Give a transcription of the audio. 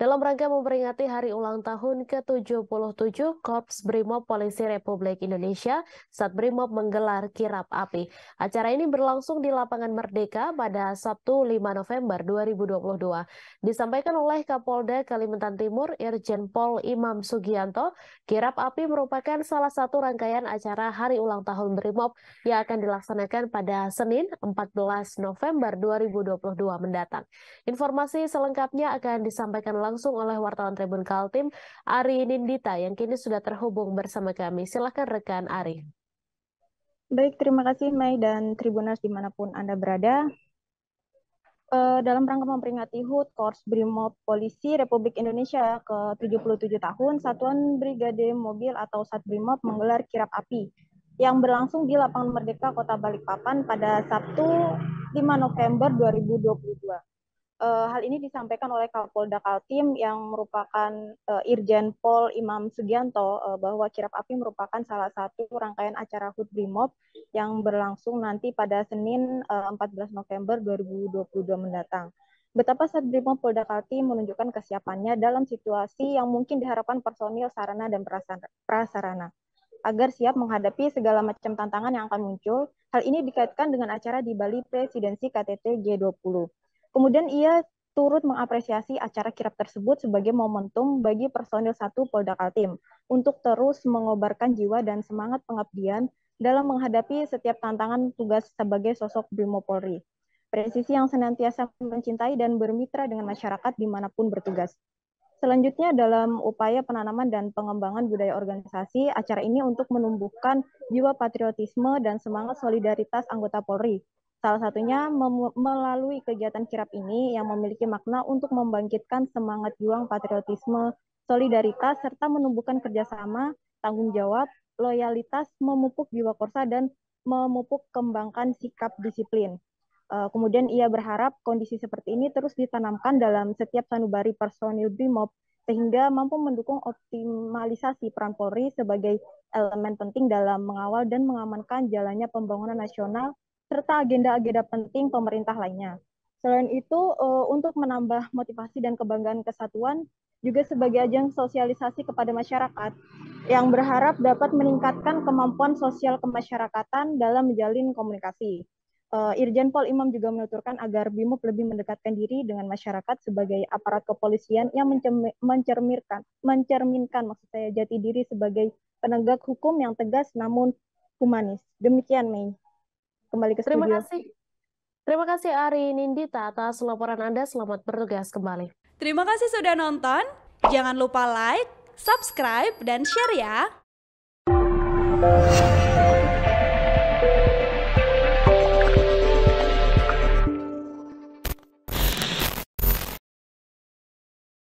dalam rangka memperingati hari ulang tahun ke-77 Korps Brimob Polisi Republik Indonesia, saat Brimob menggelar kirap api. Acara ini berlangsung di lapangan Merdeka pada Sabtu 5 November 2022. Disampaikan oleh Kapolda Kalimantan Timur Irjen Pol Imam Sugianto, kirap api merupakan salah satu rangkaian acara hari ulang tahun Brimob yang akan dilaksanakan pada Senin 14 November 2022 mendatang. Informasi selengkapnya akan disampaikan langsung oleh wartawan Tribun Kaltim, Ari Nindita, yang kini sudah terhubung bersama kami. Silahkan rekan Ari. Baik, terima kasih Mei dan Tribuners dimanapun Anda berada. Eh, dalam rangka memperingati HUT Korps Brimob Polisi Republik Indonesia ke-77 tahun, Satuan Brigade Mobil atau Sat Brimob menggelar kirap api yang berlangsung di lapangan Merdeka Kota Balikpapan pada Sabtu 5 November 2022 uh, hal ini disampaikan oleh Kapolda Kaltim yang merupakan uh, Irjen Pol Imam Sugianto uh, bahwa kirap api merupakan salah satu rangkaian acara HUT Brimob yang berlangsung nanti pada Senin uh, 14 November 2022 mendatang. Betapa saat brimob Polda Kaltim menunjukkan kesiapannya dalam situasi yang mungkin diharapkan personil sarana dan prasarana agar siap menghadapi segala macam tantangan yang akan muncul. Hal ini dikaitkan dengan acara di Bali Presidensi KTT G20. Kemudian ia turut mengapresiasi acara kirap tersebut sebagai momentum bagi personil satu Polda Kaltim untuk terus mengobarkan jiwa dan semangat pengabdian dalam menghadapi setiap tantangan tugas sebagai sosok Brimo Polri. Presisi yang senantiasa mencintai dan bermitra dengan masyarakat dimanapun bertugas. Selanjutnya dalam upaya penanaman dan pengembangan budaya organisasi, acara ini untuk menumbuhkan jiwa patriotisme dan semangat solidaritas anggota Polri Salah satunya melalui kegiatan kirap ini yang memiliki makna untuk membangkitkan semangat juang patriotisme, solidaritas, serta menumbuhkan kerjasama, tanggung jawab, loyalitas, memupuk jiwa korsa, dan memupuk kembangkan sikap disiplin. Eh, kemudian ia berharap kondisi seperti ini terus ditanamkan dalam setiap sanubari personil Bimob sehingga mampu mendukung optimalisasi peran Polri sebagai elemen penting dalam mengawal dan mengamankan jalannya pembangunan nasional serta agenda-agenda penting pemerintah lainnya. Selain itu, eh, untuk menambah motivasi dan kebanggaan kesatuan, juga sebagai ajang sosialisasi kepada masyarakat yang berharap dapat meningkatkan kemampuan sosial kemasyarakatan dalam menjalin komunikasi. Eh, Irjen Pol Imam juga menuturkan agar BIMUK lebih mendekatkan diri dengan masyarakat sebagai aparat kepolisian yang mencerminkan, mencerminkan maksud saya jati diri sebagai penegak hukum yang tegas namun humanis. Demikian, Mei kembali ke Terima studio. kasih. Terima kasih Ari Nindita atas laporan Anda. Selamat bertugas kembali. Terima kasih sudah nonton. Jangan lupa like, subscribe, dan share ya.